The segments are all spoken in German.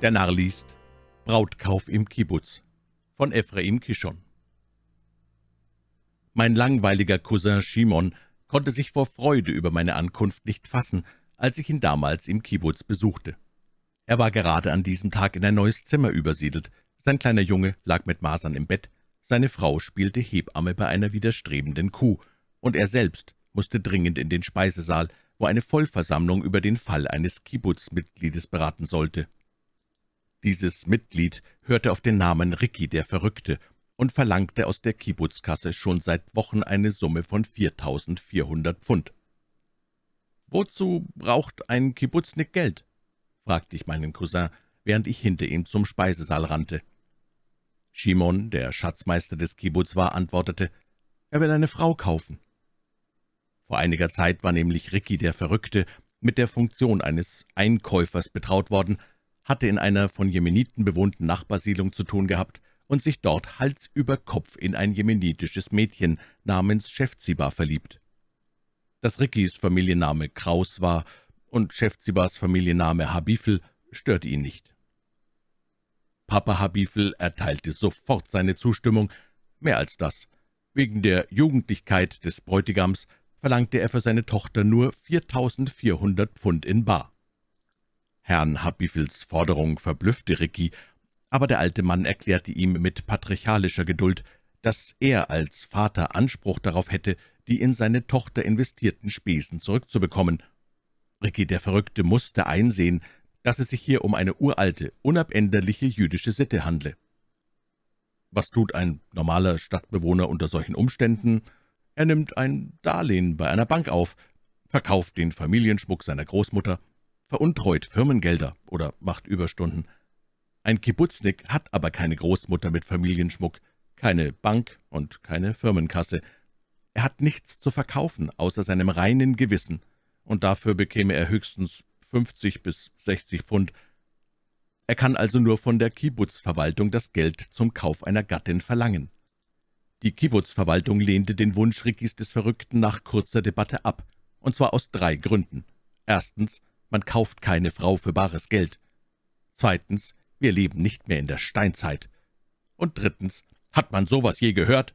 Der Narr liest Brautkauf im Kibbutz von Ephraim Kishon Mein langweiliger Cousin Shimon konnte sich vor Freude über meine Ankunft nicht fassen, als ich ihn damals im Kibbutz besuchte. Er war gerade an diesem Tag in ein neues Zimmer übersiedelt, sein kleiner Junge lag mit Masern im Bett, seine Frau spielte Hebamme bei einer widerstrebenden Kuh, und er selbst musste dringend in den Speisesaal, wo eine Vollversammlung über den Fall eines Kibbutz-Mitgliedes beraten sollte. Dieses Mitglied hörte auf den Namen Ricky der Verrückte und verlangte aus der Kibbutzkasse schon seit Wochen eine Summe von 4.400 Pfund. »Wozu braucht ein Kibbutznick Geld?« fragte ich meinen Cousin, während ich hinter ihm zum Speisesaal rannte. Shimon, der Schatzmeister des Kibbutz war, antwortete, »Er will eine Frau kaufen.« Vor einiger Zeit war nämlich Ricky der Verrückte mit der Funktion eines Einkäufers betraut worden – hatte in einer von Jemeniten bewohnten Nachbarsiedlung zu tun gehabt und sich dort Hals über Kopf in ein jemenitisches Mädchen namens Chefziba verliebt. Dass Rickys Familienname Kraus war und Chefzibas Familienname Habifel störte ihn nicht. Papa Habifel erteilte sofort seine Zustimmung, mehr als das. Wegen der Jugendlichkeit des Bräutigams verlangte er für seine Tochter nur 4.400 Pfund in Bar. Herrn Happifils Forderung verblüffte Ricky, aber der alte Mann erklärte ihm mit patriarchalischer Geduld, dass er als Vater Anspruch darauf hätte, die in seine Tochter investierten Spesen zurückzubekommen. Ricky der Verrückte musste einsehen, dass es sich hier um eine uralte, unabänderliche jüdische Sitte handle. Was tut ein normaler Stadtbewohner unter solchen Umständen? Er nimmt ein Darlehen bei einer Bank auf, verkauft den Familienschmuck seiner Großmutter veruntreut Firmengelder oder macht Überstunden. Ein Kibutznik hat aber keine Großmutter mit Familienschmuck, keine Bank und keine Firmenkasse. Er hat nichts zu verkaufen, außer seinem reinen Gewissen, und dafür bekäme er höchstens 50 bis 60 Pfund. Er kann also nur von der Kibbutzverwaltung das Geld zum Kauf einer Gattin verlangen. Die Kibbutzverwaltung lehnte den Wunsch Rickis des Verrückten nach kurzer Debatte ab, und zwar aus drei Gründen. Erstens, man kauft keine Frau für bares Geld. Zweitens, wir leben nicht mehr in der Steinzeit. Und drittens, hat man sowas je gehört?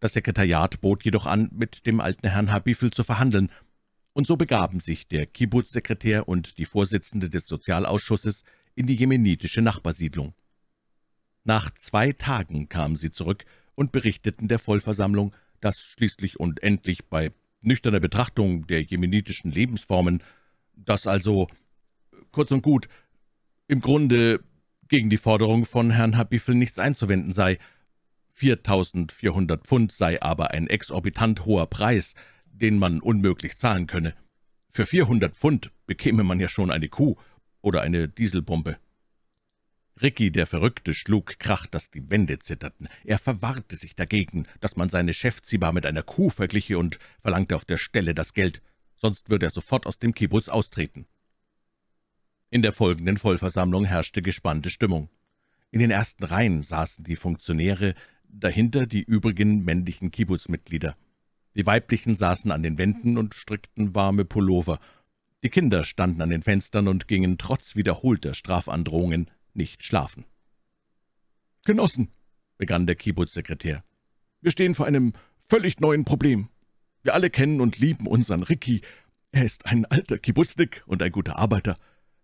Das Sekretariat bot jedoch an, mit dem alten Herrn Habifel zu verhandeln, und so begaben sich der Kibbutz-Sekretär und die Vorsitzende des Sozialausschusses in die jemenitische Nachbarsiedlung. Nach zwei Tagen kamen sie zurück und berichteten der Vollversammlung, dass schließlich und endlich bei nüchterne Betrachtung der jemenitischen Lebensformen, dass also, äh, kurz und gut, im Grunde gegen die Forderung von Herrn Habifel nichts einzuwenden sei. 4.400 Pfund sei aber ein exorbitant hoher Preis, den man unmöglich zahlen könne. Für 400 Pfund bekäme man ja schon eine Kuh oder eine Dieselpumpe. Ricky, der Verrückte, schlug Krach, dass die Wände zitterten. Er verwahrte sich dagegen, dass man seine Chefziehbar mit einer Kuh vergliche und verlangte auf der Stelle das Geld, sonst würde er sofort aus dem Kibbutz austreten. In der folgenden Vollversammlung herrschte gespannte Stimmung. In den ersten Reihen saßen die Funktionäre, dahinter die übrigen männlichen kibbutz Die Weiblichen saßen an den Wänden und strickten warme Pullover. Die Kinder standen an den Fenstern und gingen trotz wiederholter Strafandrohungen nicht schlafen. »Genossen«, begann der Kibbutz-Sekretär, »wir stehen vor einem völlig neuen Problem. Wir alle kennen und lieben unseren Ricky. Er ist ein alter Kibbutznik und ein guter Arbeiter.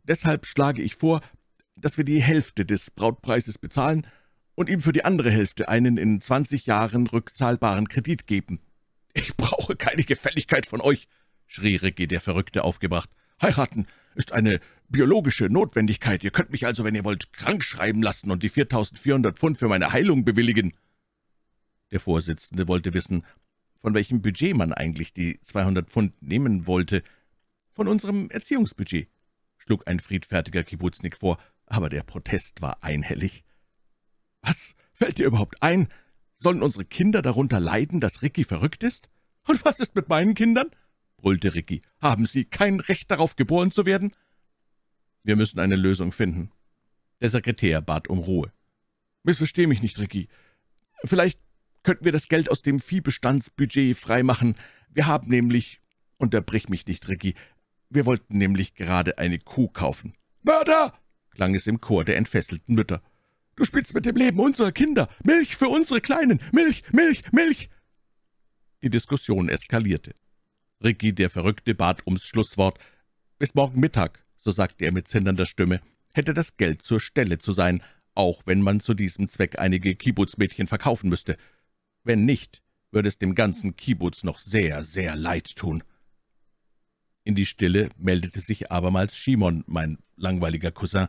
Deshalb schlage ich vor, dass wir die Hälfte des Brautpreises bezahlen und ihm für die andere Hälfte einen in 20 Jahren rückzahlbaren Kredit geben. »Ich brauche keine Gefälligkeit von euch«, schrie Ricky, der Verrückte, aufgebracht. »Heiraten ist eine biologische Notwendigkeit. Ihr könnt mich also, wenn ihr wollt, krank schreiben lassen und die 4.400 Pfund für meine Heilung bewilligen.« Der Vorsitzende wollte wissen, von welchem Budget man eigentlich die 200 Pfund nehmen wollte. »Von unserem Erziehungsbudget«, schlug ein friedfertiger Kibuznik vor, aber der Protest war einhellig. »Was fällt dir überhaupt ein? Sollen unsere Kinder darunter leiden, dass Ricky verrückt ist? Und was ist mit meinen Kindern?« brüllte Ricky. »Haben sie kein Recht darauf, geboren zu werden? Wir müssen eine Lösung finden. Der Sekretär bat um Ruhe. Missverstehe mich nicht, Ricky. Vielleicht könnten wir das Geld aus dem Viehbestandsbudget freimachen. Wir haben nämlich...« »Unterbrich mich nicht, Ricky. Wir wollten nämlich gerade eine Kuh kaufen.« »Mörder!« klang es im Chor der entfesselten Mütter. »Du spielst mit dem Leben unserer Kinder! Milch für unsere Kleinen! Milch, Milch, Milch!« Die Diskussion eskalierte. Ricky, der Verrückte, bat ums Schlusswort. »Bis morgen Mittag«, so sagte er mit zindernder Stimme, hätte das Geld zur Stelle zu sein, auch wenn man zu diesem Zweck einige Kibbutz-Mädchen verkaufen müsste. Wenn nicht, würde es dem ganzen Kibbutz noch sehr, sehr leid tun. In die Stille meldete sich abermals Shimon, mein langweiliger Cousin.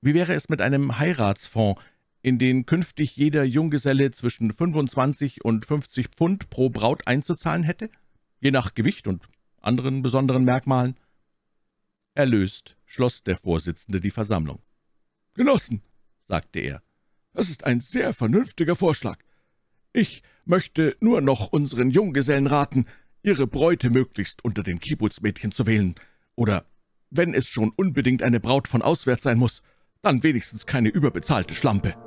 Wie wäre es mit einem Heiratsfonds, in den künftig jeder Junggeselle zwischen 25 und 50 Pfund pro Braut einzuzahlen hätte, je nach Gewicht und anderen besonderen Merkmalen? Erlöst schloss der Vorsitzende die Versammlung. »Genossen«, sagte er, »das ist ein sehr vernünftiger Vorschlag. Ich möchte nur noch unseren Junggesellen raten, ihre Bräute möglichst unter den Kibbutzmädchen zu wählen, oder, wenn es schon unbedingt eine Braut von auswärts sein muss, dann wenigstens keine überbezahlte Schlampe.«